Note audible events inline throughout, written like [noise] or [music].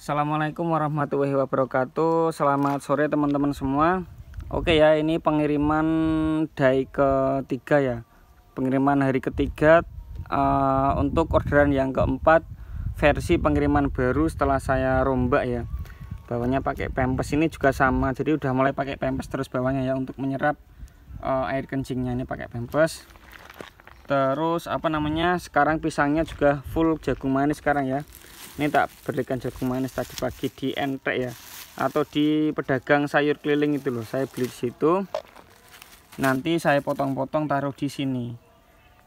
Assalamualaikum warahmatullahi wabarakatuh Selamat sore teman-teman semua Oke ya ini pengiriman day ketiga ya Pengiriman hari ketiga uh, Untuk orderan yang keempat Versi pengiriman baru setelah saya rombak ya Bawahnya pakai pempes ini juga sama Jadi udah mulai pakai pempes terus bawahnya ya Untuk menyerap uh, air kencingnya ini pakai pempes Terus apa namanya sekarang pisangnya juga full jagung manis sekarang ya ini tak berikan jagung manis tadi pagi di entek ya atau di pedagang sayur keliling itu loh saya beli di situ nanti saya potong-potong taruh di sini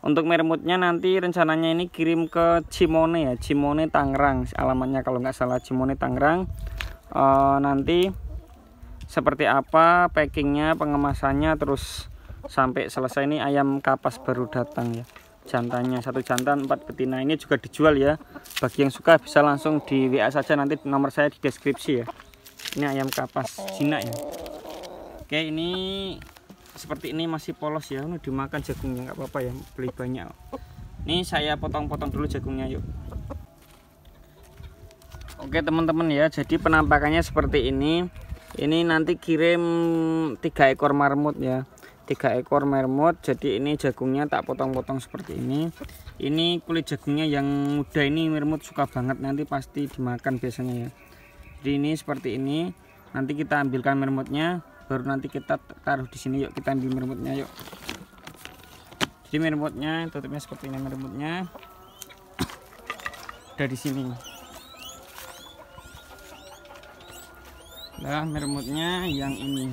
untuk meremutnya nanti rencananya ini kirim ke Cimone ya Cimone Tangerang alamatnya kalau nggak salah Cimone Tangerang e, nanti seperti apa packingnya pengemasannya terus sampai selesai ini ayam kapas baru datang ya jantannya satu jantan empat betina ini juga dijual ya bagi yang suka bisa langsung di WA saja nanti nomor saya di deskripsi ya ini ayam kapas jinak ya oke ini seperti ini masih polos ya ini dimakan jagungnya nggak apa-apa ya beli banyak ini saya potong-potong dulu jagungnya yuk oke teman-teman ya jadi penampakannya seperti ini ini nanti kirim tiga ekor marmut ya tiga ekor mermot jadi ini jagungnya tak potong-potong seperti ini ini kulit jagungnya yang muda ini mermot suka banget nanti pasti dimakan biasanya ya jadi ini seperti ini nanti kita ambilkan mermotnya baru nanti kita taruh di sini yuk kita ambil mermotnya yuk jadi mermotnya tutupnya seperti ini mermotnya dari sini nah mermotnya yang ini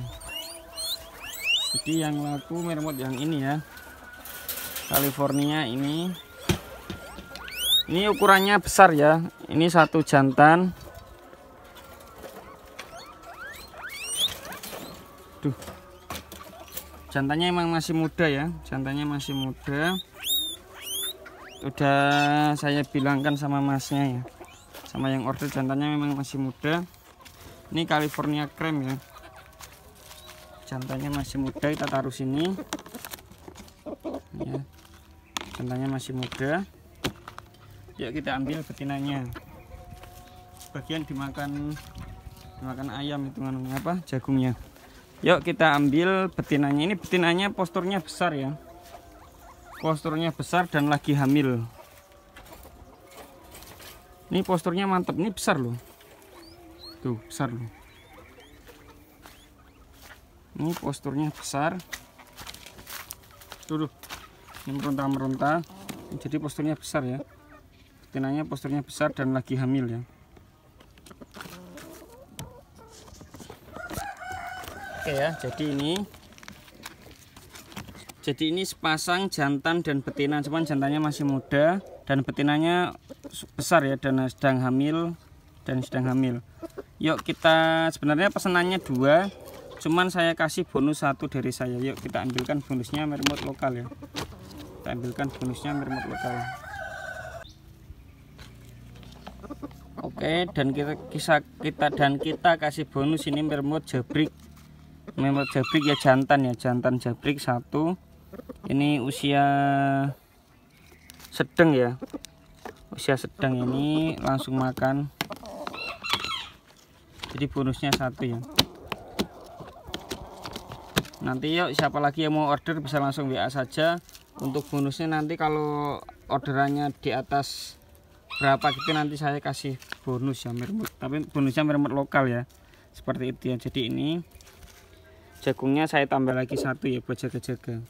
jadi yang laku mermot yang ini ya California ini ini ukurannya besar ya ini satu jantan Duh. Jantannya emang masih muda ya. Jantannya masih muda. Udah saya bilangkan sama masnya ya. Sama yang order jantannya memang masih muda. Ini California Cream ya jantannya masih muda kita taruh sini ya jantannya masih muda yuk kita ambil betinanya bagian dimakan dimakan ayam itu kan? apa jagungnya yuk kita ambil betinanya ini betinanya posturnya besar ya posturnya besar dan lagi hamil ini posturnya mantap ini besar loh tuh besar loh ini posturnya besar dulu ini meronta-meronta jadi posturnya besar ya betinanya posturnya besar dan lagi hamil ya oke ya jadi ini jadi ini sepasang jantan dan betina cuman jantannya masih muda dan betinanya besar ya dan sedang hamil dan sedang hamil yuk kita sebenarnya pesenannya dua cuman saya kasih bonus satu dari saya yuk kita ambilkan bonusnya mermut lokal ya kita ambilkan bonusnya mermut lokal oke dan kita kisah kita dan kita kasih bonus ini mermut jabrik mermut jabrik ya jantan ya jantan jabrik satu ini usia sedang ya usia sedang ini langsung makan jadi bonusnya satu ya nanti yuk siapa lagi yang mau order bisa langsung WA saja untuk bonusnya nanti kalau orderannya di atas berapa gitu nanti saya kasih bonus ya mermut tapi bonusnya mermut lokal ya seperti itu ya jadi ini jagungnya saya tambah lagi satu ya buat jaga-jaga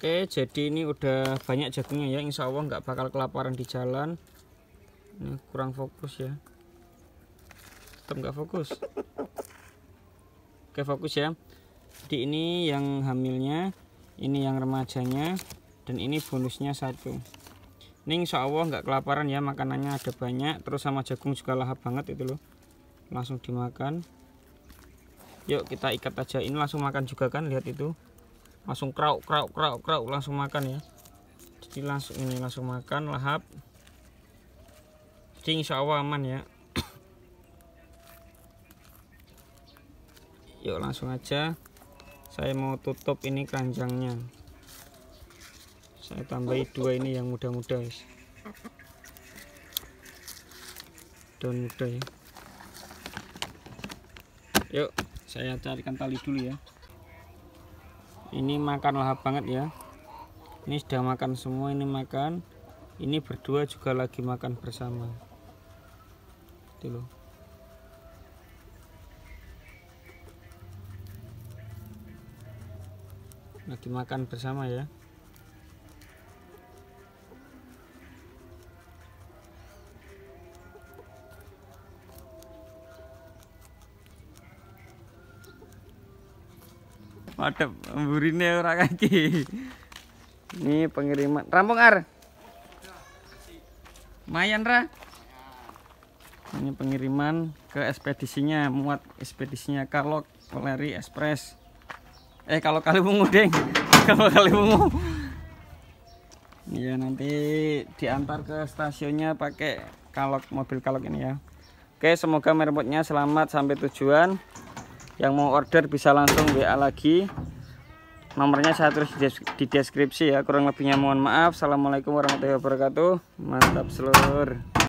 Oke jadi ini udah banyak jagungnya ya Insya Allah nggak bakal kelaparan di jalan ini kurang fokus ya tetap nggak fokus oke fokus ya Di ini yang hamilnya ini yang remajanya dan ini bonusnya satu ini insya Allah nggak kelaparan ya makanannya ada banyak terus sama jagung juga lahap banget itu loh langsung dimakan yuk kita ikat aja ini langsung makan juga kan lihat itu langsung krauk krauk krauk krauk langsung makan ya jadi langsung ini langsung makan lahap jadi insya Allah aman ya yuk langsung aja saya mau tutup ini keranjangnya saya tambahi dua ini yang muda-muda guys daun muda ya yuk saya carikan tali dulu ya ini makan lahap banget ya ini sudah makan semua ini makan ini berdua juga lagi makan bersama itu loh lagi makan bersama ya Ada burine orang kaki. Ini pengiriman. Rampung Ar. Mayan Ra. Ini pengiriman ke ekspedisinya, muat ekspedisinya Carlo Valeri Express eh kalau kali deng [laughs] kalau kali bungu. Iya nanti diantar ke stasiunnya pakai kalok mobil kalok ini ya Oke semoga merebutnya selamat sampai tujuan yang mau order bisa langsung WA lagi nomornya saya terus di deskripsi ya kurang lebihnya mohon maaf Assalamualaikum warahmatullahi wabarakatuh mantap seluruh